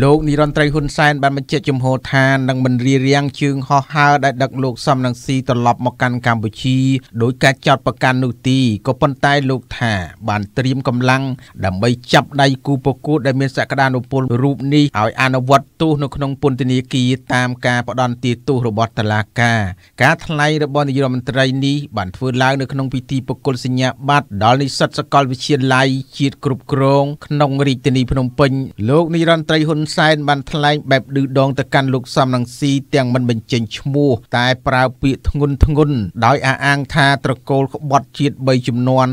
លោកនិរន្តរីហ៊ុនសែនបានបញ្ជាក់ជំហរថានឹងមិនរារាំងជើងហោះហើរដែលដឹកលោកសំនឹងស៊ីត្រឡប់មកកាន់កម្ពុជាដោយការចោតប្រកាន់នោះទីក៏ប៉ុន្តែលោកថា បានត្រៀមកម្លាំងដើម្បីចាប់ដៃគូប្រកួតដែលមានសក្តានុពលរូបនេះឲ្យអនុវត្តទោសនៅក្នុងពន្ធនាគារតាមការផ្ដន្ទាទោសរបស់តុលាការការថ្លែងរបស់នាយរដ្ឋមន្ត្រីនេះបានធ្វើឡើងនៅក្នុងពិធីប្រគល់សញ្ញាបត្រដល់និស្សិតសាកលវិទ្យាល័យជាតិគ្រប់គ្រង ក្នុងរាជធានីភ្នំពេញលោកនាយរដ្ឋមន្ត្រីហ៊ុនសែនបានថ្លែងបែបឌឺដងទៅកាន់លោកសំរងស៊ីទាំងមិនបញ្ចេញឈ្មោះ តែប្រើពាក្យធ្ងន់ធ្ងន់ដោយអះអាងថាត្រកូលក្បត់ជាតិ3ចំនួន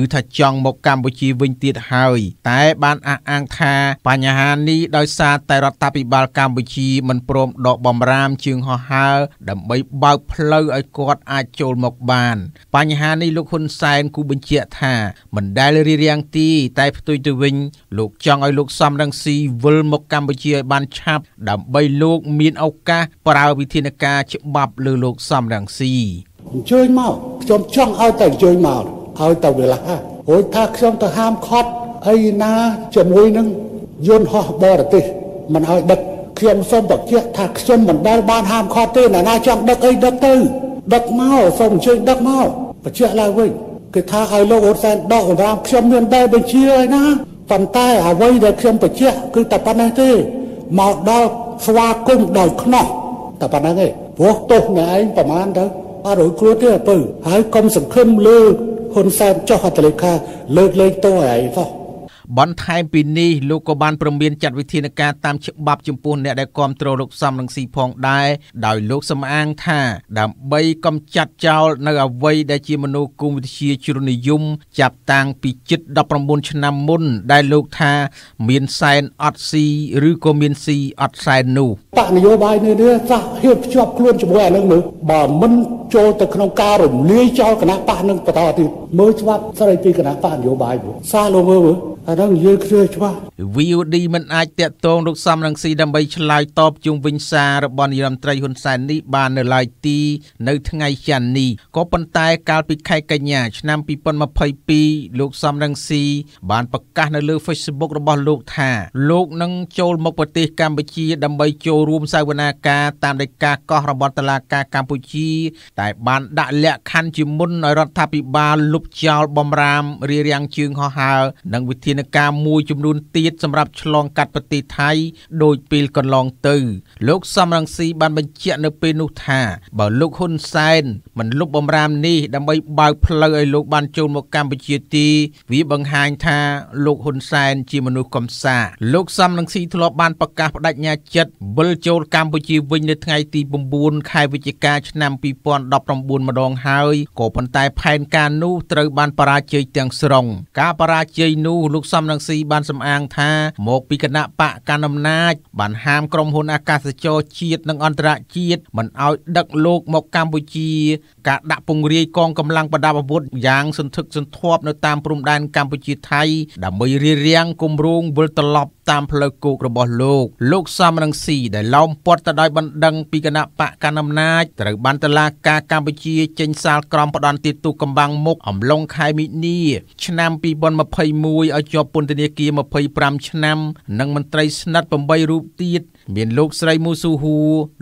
ឬថាចង់មកកម្ពុជាវិញទៀតហើយតែបានអះអាងថា បញ្ហានេះដោយសារតែរដ្ឋាភិបាលកម្ពុជា មិនព្រមដកបំរាមជើងហោះហើរដើម្បីបើកផ្លូវឲ្យគាត់អាចចូលមកបាន បញ្ហានេះលោកហ៊ុនសែនគូបញ្ជាក់ថា មិនដែលរារាំងទី តែផ្ទុយទៅវិញលោកចង់ឲ្យលោកសំរងស៊ីវិលមកកម្ពុជាឲ្យបានឆាប់ដើម្បីលោកមានឱកាសប្រើវិធានការច្បាប់លើលោកសំរងស៊ីអញ្ជើញមកខ្ញុំចង់ឲ្យតែអញ្ជើញមកឲ្យតែវេលាហួយថាខ្ញុំទៅហាមខត់អីណាជាមួយនឹងយន្តហោះបរទេស មិនឲ្យដឹកខ្ញុំសូមបញ្ជាក់ថាខ្ញុំមិនដែលបានហាមខត់ទេ ណាណាចង់ដឹកអីដឹកទៅដឹកមកសូមអញ្ជើញដឹកមកបញ្ជាក់ឡើងវិញ គេថាឲ្យលោកហ៊ុនសែនដករាមខ្ញុំមានដែរបញ្ជាឲ្យណាប៉ុន្តែអ្វីដែលខ្ញុំបញ្ជាក់គឺតែប៉ុណ្ណេះទេមកដល់ស្វាគមន៍ដោយខ្នោះតែប៉ុណ្ណឹងទេព្រោះទោសអ្នកឯងប្រមាណទៅអត់រួចគ្រោះទេអពើហើយកុំសង្ឃឹមលើហ៊ុនសែនចុះអត្តលេខាលើកលែងទោសឲ្យឯងសោះបន្ថែមពីនេះលោកក៏បានព្រមមានចាត់វិធានការតាមច្បាប់ចំពោះអ្នកដែលគ្រប់គ្រងលោកសំនឹងស៊ីផងដែរដោយលោកសំអាងថា ដើម្បីកំចាត់ចោល នៅអវ័យដែលជាមនោគមវិជ្ជាជ្រុលនិយមចាប់តាំងពីជិត19ឆ្នាំមុន ដែលលោកថាមានសែនអត់ស៊ីឬក៏មានស៊ីអត់សែននោះតនយោបាយនេះនេះសាហ៊ានភ្ជាប់ខ្លួនជាមួយអានឹងនោះបើមិនចូលទៅក្នុងការរំលាយចោលគណៈបកនឹងបន្តទៀតមើលច្បាប់ស្រីពីគណៈបកនយោបាយមកសារលោកមើលមើលអានឹងនិយាយគ្នាច្បាស់ VOD មិនអាចតាក់ទងលោកសំរងស៊ីដើម្បីឆ្លើយតបជុំវិញសាររបស់នាយរដ្ឋមន្ត្រីហ៊ុនសែននេះបាននៅឡើយទីនៅថ្ងៃច័ន្ទនេះក៏ប៉ុន្តែកាលពីខែកញ្ញាឆ្នាំ2022លោកសំរងស៊ីបានប្រកាសនៅលើ Facebook របស់លោកថាលោកនឹងចូលមកប្រទេសកម្ពុជាដើម្បីចូលរួមសវនាការតាមដីកាកោះរបស់តុលាការកម្ពុជាតតែបានដាក់លក្ខខណ្ឌជាមុនឲ្យរដ្ឋាភិបាលលុបចោលបំរាមរារាំងជើងហោះហើរនិងវិធានការមួយចំនួនទៀតសម្រាប់ឆ្លងកាត់ប្រទេសថៃដោយពេលកន្លងទៅលោកសំរងស៊ីបានបញ្ជាក់នៅពេលនោះថាបើលោកហ៊ុនសែនមិនលុបបំរាមនេះដើម្បីបើកផ្លូវឲ្យលោកបានចូលមកកម្ពុជាទីវាបង្ហាញថាលោកហ៊ុនសែនជាមនុស្សកំសាលោកសំរងស៊ីធ្លាប់បានប្រកាសបដិញ្ញាចិត្តវិលចូលកម្ពុជាវិញនៅថ្ងៃទី9ខែវិច្ឆិកាឆ្នាំ2000 19ម្ដងហើយក៏ប៉ុន្តែផែនការនោះត្រូវបានបរាជ័យទាំងស្រុងការបរាជ័យនោះលោកសំរងស៊ីបានសម្អាងថា មកពីគណៈបកកណ្ដាលអំណាច បានហាមក្រុមហ៊ុន អាកាសចរជាតិនិងអន្តរជាតិមិនឲ្យដឹកលោកមកកម្ពុជា ការដាក់ពង្រាយកងកម្លាំងប្រដាប់អាវុធយ៉ាងសន្ធឹកសន្ធាប់នៅតាមព្រំដែនកម្ពុជាថៃដើម្បីរៀបរៀងគម្រោងវិលត្រឡប់តាមផ្លូវគោករបស់លោកលោកសំរងស៊ីដែលឡោមព័ទ្ធទៅដោយបណ្ដឹងពីគណៈបកកណ្ដាលអំណាចត្រូវបានតឡាការការកម្ពុជាចេញសាលក្រមផ្ដន់ទីតូកំបាំងមុខអំឡុងខែមីនា ឆ្នាំ2021ឲ្យជាប់ពន្ធនាគារ25ឆ្នាំនិងមន្ត្រីស្និទ្ធ8រូបទៀតមានលោកស្រីមូស៊ូហ៊ូ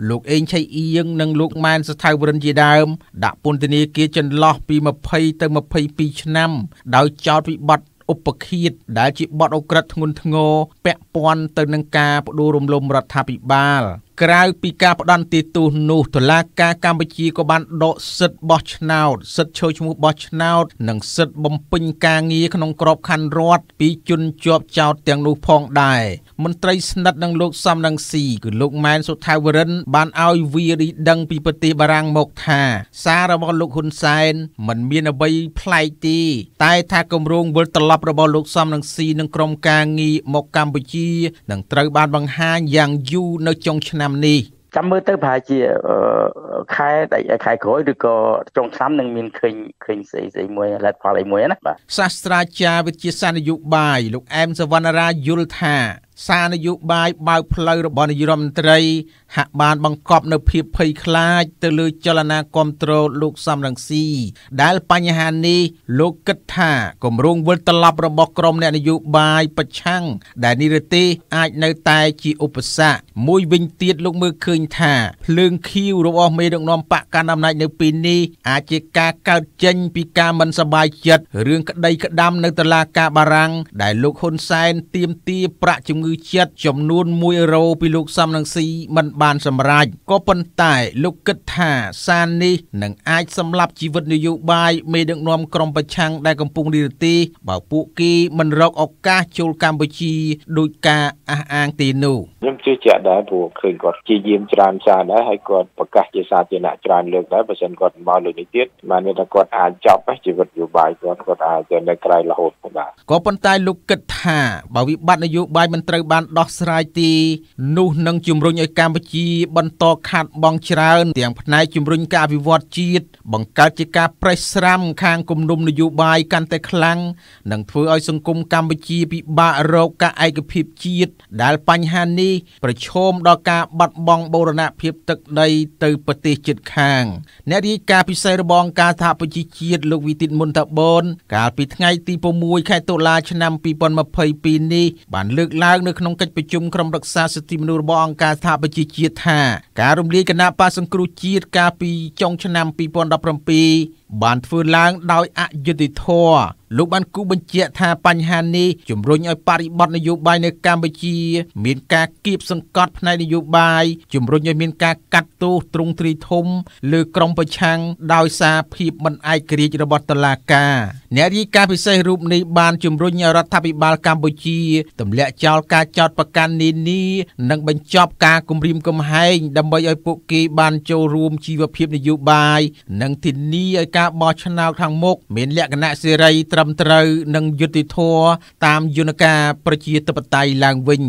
លោកអេងឆៃអៀងនិងលោកម៉ែនសថៅវរិនជាដើមដាក់ពន្ធនាគារចន្លោះពី20ទៅ22ឆ្នាំ ដោយចោទវិបត្តិឧបឃាតដែលជាបទអក្រិតធ្ងន់ធ្ងរពាក់ព័ន្ធទៅនឹងការបដិរំលំរដ្ឋាភិបាលក្រៅពីការផ្ដន់ទីទូនោះតុលាការកម្ពុជាក៏បានដកសិទ្ធិបោះឆ្នោតសិទ្ធិឈរឈ្មោះបោះឆ្នោត និងសិទ្ធិបំពេញការងារក្នុងក្របខ័ណ្ឌរដ្ឋពីជនជាប់ចោតទាំងនោះផងដែរមន្ត្រីស្និទ្ធនឹងលោកសំរងស៊ីគឺលោកម៉ែនសុថាវរិនបានឲ្យវីរីដឹង ពីប្រទេសបារាំងមកថា សាររបស់លោកហ៊ុនសែនមិនមានអ្វីប្លែកទេតែថាគម្រោងវិលត្រឡប់របស់លោកសំរងស៊ីនិងក្រុមការងារមកកម្ពុជា នឹងត្រូវបានបង្ហាញយ៉ាងយូរនៅចុងឆ្នាំឆ្នាំនេះចាំមើលទៅប្រហែលជាខែខែក្រោយឬក៏ចុងឆ្នាំនឹងមានឃើញឃើញស្អីស្អីមួយលទ្ធផលអីមួយណាបាទសាស្ត្រាចារ្យវិទ្យាសាស្ត្រនយោបាយលោកអែមសវណ្ណរាយល់ថា សារនយោបាយបើកផ្លូវរបស់នាយរដ្ឋមន្ត្រីហាក់បានបង្កប់នៅភាពភ័យខ្លាចទៅលើចលនាគ្រប់គ្រងលោកសំរងស៊ីដែលបញ្ហានេះលោកគិតថាគម្រោងវិលត្រឡប់របស់ក្រមអ្នកនយោបាយ ប្រឆាំងដែលនិរទេសអាចនៅតែជាឧបសគ្គមួយវិញទៀតលោកមើលឃើញថាភ្លើងខៀវរបស់មេដឹកនាំបកកណ្ដាលអំណាចនៅពេលនេះអាចជាការកើតចេញ ពីការមិនសប្បាយចិត្តរឿងក្តីក្តាំនៅតុលាការបារាំងដែលលោកហ៊ុនសែនទាមទារប្រាក់ជំងឺចិត្តចំនួន1រោពីលោកសំរងស៊ីមិនបានបានសម្រេចក៏ប៉ុន្តែ លោកគិតថាសារនេះនឹងអាចសម្លាប់ជីវិតនយោបាយមេដឹកនាំក្រុមប្រឆាំងដែលកំពុងរីរទី បើពួកគេមិនរកឱកាសចូលកម្ពុជាដោយការអះអាងទីនោះខ្ញុំជឿជាក់ដែរព្រោះឃើញគាត់ជាយាមច្រើនសារដែរហើយគាត់ប្រកាសជាសាធារណៈច្រើនលើកដែរបើសិនគាត់មកលើកនេះទៀតបានន័យថាគាត់អាចចប់ជីវិតនយោបាយគាត់គាត់អាចនៅក្រៅរហូតបាទក៏ប៉ុន្តែលោកគិតថា បើវិបត្តិនយោបាយមិនត្រូវបាន ដោះស្រាយទីនោះនឹងជំរុញឲ្យកម្ពុជាជាបន្តខាត់បងច្រើនទាំងផ្នែកជំរុញការអភិវឌ្ឍជាតិបង្កើតជាការប្រេះស្រាំខាងគំនុំនយោបាយកាន់តែខ្លាំងនិងធ្វើឲ្យ សង្គមកម្ពុជាពិបាករកការឯកភាពជាតិដែលបញ្ហានេះប្រឈមដល់ការបាត់បង់បូរណភាពទឹកដី ទៅប្រទេសជិតខាងអ្នករាយការណ៍ពិសេសរបងការសហប្រជាជាតិលោកវិទិតមុនតាបនកាលពីថ្ងៃទី6ខែតុលាឆ្នាំ2022នេះបានលើកឡើងនៅក្នុងកិច្ចប្រជុំក្រុមរក្សាសិទ្ធិមនុស្សរបស់អង្គការសហប្រជាជាតិថាការរំលាយគណៈបកសង្គ្រោះជាតិកាលពីចុងឆ្នាំ2017បានធ្វើឡើងដោយអយុត្តិធម៌លោកបានគូបញ្ជាក់ថាបញ្ហានេះជំរុញឲ្យបរិបទនយោបាយនៅកម្ពុជា មានការគៀបសង្កត់ផ្នែកនយោបាយជំរុញឲ្យមានការកាត់ទោសទ្រង់ទ្រីធំលើក្រុមប្រឆាំងដោយសារភាពមិនឯករាជ្យរបស់តុលាការ។អ្នករាយការណ៍ពិសេសរូបនេះបានជំរុញរដ្ឋាភិបាលកម្ពុជាទម្លាក់ចោលការចោទប្រកាន់នានានិងបញ្ចប់ការគំរាមកំហែងដើម្បីឲ្យពួកគេបានចូលរួមជីវភាពនយោបាយនិងធានាឲ្យការបោះឆ្នោតខាងមុខមានលក្ខណៈសេរីត្រឹមត្រូវ និងយុត្តិធម៌តាមយន្តការប្រជាធិបតេយ្យឡើងវិញ